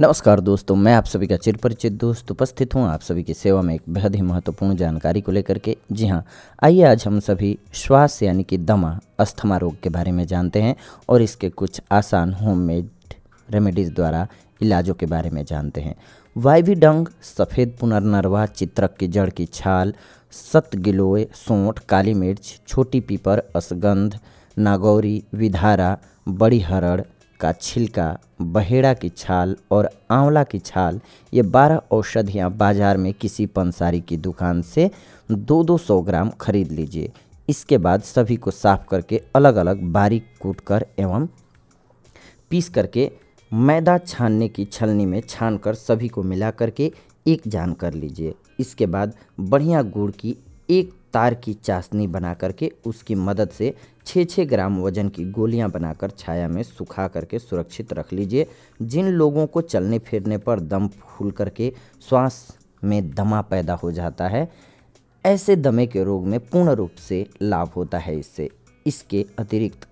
नमस्कार दोस्तों मैं आप सभी का चिर परिचित दोस्त उपस्थित हूँ आप सभी की सेवा में एक बेहद ही महत्वपूर्ण जानकारी को लेकर के जी हाँ आइए आज हम सभी श्वास यानी कि दमा अस्थमा रोग के बारे में जानते हैं और इसके कुछ आसान होममेड रेमेडीज़ द्वारा इलाजों के बारे में जानते हैं वायवी डंग सफ़ेद पुनर्नरवा चित्रक की जड़ की छाल सत गिलोय सोंठ काली मिर्च छोटी पीपर असगंध नागौरी विधारा बड़ी हरड़ का छिलका बहेड़ा की छाल और आंवला की छाल ये बारह औषधियाँ बाज़ार में किसी पंसारी की दुकान से दो दो सौ ग्राम खरीद लीजिए इसके बाद सभी को साफ करके अलग अलग बारीक कूट कर एवं पीस करके मैदा छानने की छलनी में छान कर सभी को मिला करके एक जान कर लीजिए इसके बाद बढ़िया गुड़ की एक तार की चाशनी बना करके उसकी मदद से छः छः ग्राम वजन की गोलियां बनाकर छाया में सुखा करके सुरक्षित रख लीजिए जिन लोगों को चलने फिरने पर दम फूल करके श्वास में दमा पैदा हो जाता है ऐसे दमे के रोग में पूर्ण रूप से लाभ होता है इससे इसके अतिरिक्त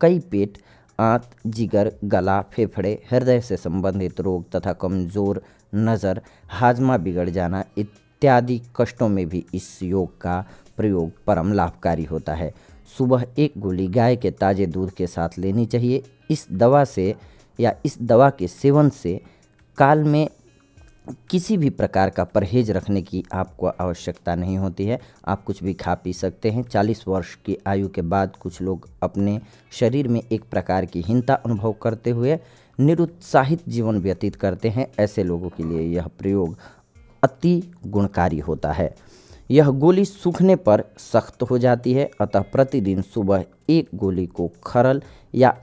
कई पेट आंत जिगर गला फेफड़े हृदय से संबंधित रोग तथा कमज़ोर नज़र हाजमा बिगड़ जाना इत्यादि कष्टों में भी इस योग का प्रयोग परम लाभकारी होता है सुबह एक गोली गाय के ताज़े दूध के साथ लेनी चाहिए इस दवा से या इस दवा के सेवन से काल में किसी भी प्रकार का परहेज रखने की आपको आवश्यकता नहीं होती है आप कुछ भी खा पी सकते हैं 40 वर्ष की आयु के बाद कुछ लोग अपने शरीर में एक प्रकार की हीनता अनुभव करते हुए निरुत्साहित जीवन व्यतीत करते हैं ऐसे लोगों के लिए यह प्रयोग अति गुणकारी होता है यह गोली सूखने पर सख्त हो जाती है अतः प्रतिदिन सुबह एक गोली को खरल या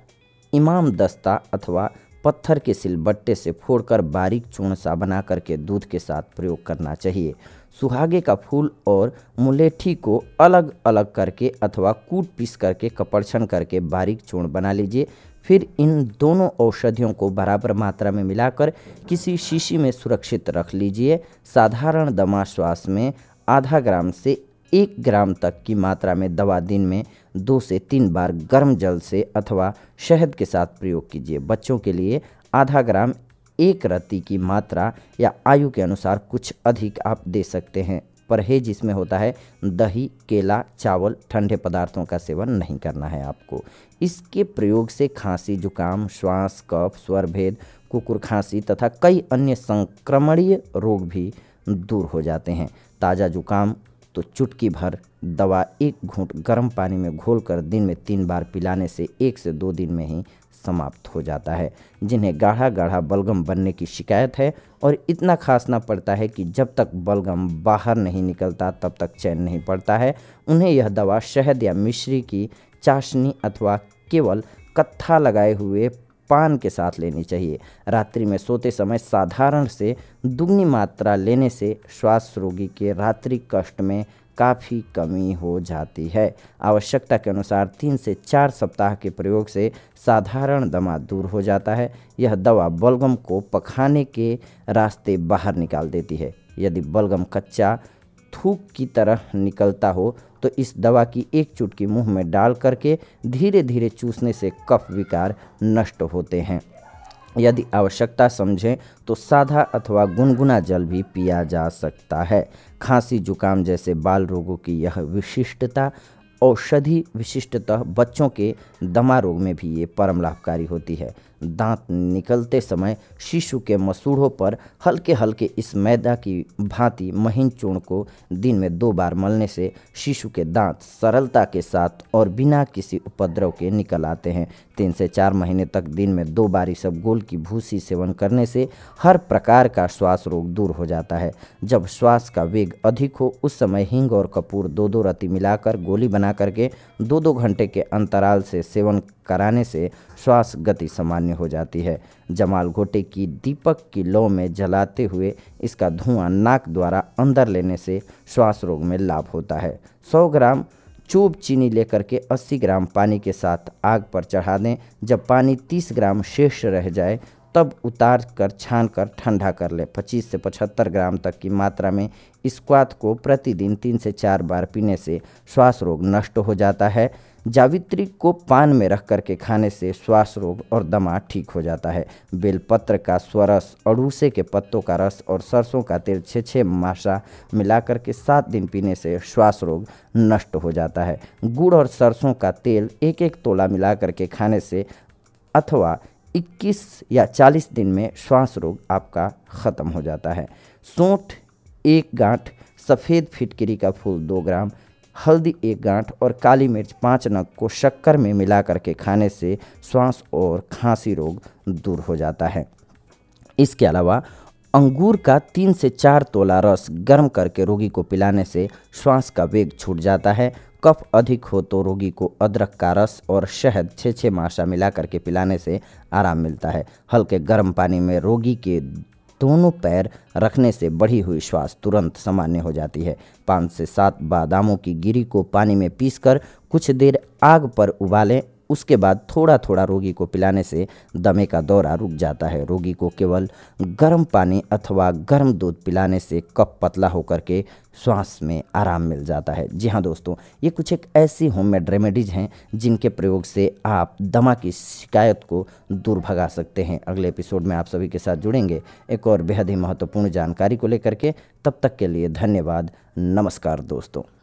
इमाम दस्ता अथवा पत्थर के सिलबट्टे से फोड़कर बारीक चूर्ण सा बना करके दूध के साथ प्रयोग करना चाहिए सुहागे का फूल और मुलेठी को अलग अलग करके अथवा कूट पीस करके कपड़छन करके बारीक चूर्ण बना लीजिए फिर इन दोनों औषधियों को बराबर मात्रा में मिलाकर किसी शीशी में सुरक्षित रख लीजिए साधारण दमा श्वास में आधा ग्राम से एक ग्राम तक की मात्रा में दवा दिन में दो से तीन बार गर्म जल से अथवा शहद के साथ प्रयोग कीजिए बच्चों के लिए आधा ग्राम एक रत्ती की मात्रा या आयु के अनुसार कुछ अधिक आप दे सकते हैं परहेज इसमें होता है दही केला चावल ठंडे पदार्थों का सेवन नहीं करना है आपको इसके प्रयोग से खांसी जुकाम श्वास कफ स्वरभेद कुकुर खांसी तथा कई अन्य संक्रमणीय रोग भी दूर हो जाते हैं ताज़ा जुकाम तो चुटकी भर दवा एक घूंट गर्म पानी में कर दिन में तीन बार पिलाने से एक से दो दिन में ही समाप्त हो जाता है जिन्हें गाढ़ा गाढ़ा बलगम बनने की शिकायत है और इतना खासना पड़ता है कि जब तक बलगम बाहर नहीं निकलता तब तक चैन नहीं पड़ता है उन्हें यह दवा शहद या मिश्री की चाशनी अथवा केवल कत्था लगाए हुए पान के साथ लेनी चाहिए रात्रि में सोते समय साधारण से दुगनी मात्रा लेने से श्वास रोगी के रात्रि कष्ट में काफ़ी कमी हो जाती है आवश्यकता के अनुसार तीन से चार सप्ताह के प्रयोग से साधारण दमा दूर हो जाता है यह दवा बलगम को पखाने के रास्ते बाहर निकाल देती है यदि बलगम कच्चा थूक की तरह निकलता हो तो इस दवा की एक चुटकी मुंह में डाल करके धीरे धीरे चूसने से कफ विकार नष्ट होते हैं यदि आवश्यकता समझें तो साधा अथवा गुनगुना जल भी पिया जा सकता है खांसी जुकाम जैसे बाल रोगों की यह विशिष्टता औषधि विशिष्टतः बच्चों के दमा रोग में भी ये परम लाभकारी होती है दांत निकलते समय शिशु के मसूढ़ों पर हल्के हल्के इस मैदा की भांति महीन चूर्ण को दिन में दो बार मलने से शिशु के दांत सरलता के साथ और बिना किसी उपद्रव के निकल आते हैं तीन से चार महीने तक दिन में दो बार गोल की भूसी सेवन करने से हर प्रकार का श्वास रोग दूर हो जाता है जब श्वास का वेग अधिक हो उस समय हिंग और कपूर दो दो रति मिलाकर गोली बना करके दो दो घंटे के अंतराल से सेवन कराने से श्वास गति सामान्य हो जाती है जमाल घोटे की दीपक की लौ में जलाते हुए इसका धुआं नाक द्वारा अंदर लेने से श्वास रोग में लाभ होता है 100 ग्राम चूब चीनी लेकर के 80 ग्राम पानी के साथ आग पर चढ़ा दें जब पानी 30 ग्राम शेष रह जाए तब उतार कर छान कर ठंडा कर लें 25 से 75 ग्राम तक की मात्रा में स्क्वात को प्रतिदिन तीन से चार बार पीने से श्वास रोग नष्ट हो जाता है जावित्री को पान में रख करके खाने से श्वास रोग और दमा ठीक हो जाता है बेलपत्र का स्वरस अड़ूसे के पत्तों का रस और सरसों का तेल छः छः माशा मिलाकर के सात दिन पीने से श्वास रोग नष्ट हो जाता है गुड़ और सरसों का तेल एक एक तोला मिला करके खाने से अथवा 21 या 40 दिन में श्वास रोग आपका ख़त्म हो जाता है सोंठ एक गांठ सफ़ेद फिटकरी का फूल दो ग्राम हल्दी एक गांठ और काली मिर्च पाँच नग को शक्कर में मिला करके खाने से श्वास और खांसी रोग दूर हो जाता है इसके अलावा अंगूर का तीन से चार तोला रस गर्म करके रोगी को पिलाने से श्वास का वेग छूट जाता है कफ अधिक हो तो रोगी को अदरक का रस और शहद छः छः माशा मिला करके पिलाने से आराम मिलता है हल्के गर्म पानी में रोगी के दोनों पैर रखने से बढ़ी हुई श्वास तुरंत सामान्य हो जाती है पाँच से सात बादामों की गिरी को पानी में पीसकर कुछ देर आग पर उबालें उसके बाद थोड़ा थोड़ा रोगी को पिलाने से दमे का दौरा रुक जाता है रोगी को केवल गर्म पानी अथवा गर्म दूध पिलाने से कप पतला होकर के श्वास में आराम मिल जाता है जी हाँ दोस्तों ये कुछ एक ऐसी होममेड रेमेडीज़ हैं जिनके प्रयोग से आप दमा की शिकायत को दूर भगा सकते हैं अगले एपिसोड में आप सभी के साथ जुड़ेंगे एक और बेहद ही महत्वपूर्ण जानकारी को लेकर के तब तक के लिए धन्यवाद नमस्कार दोस्तों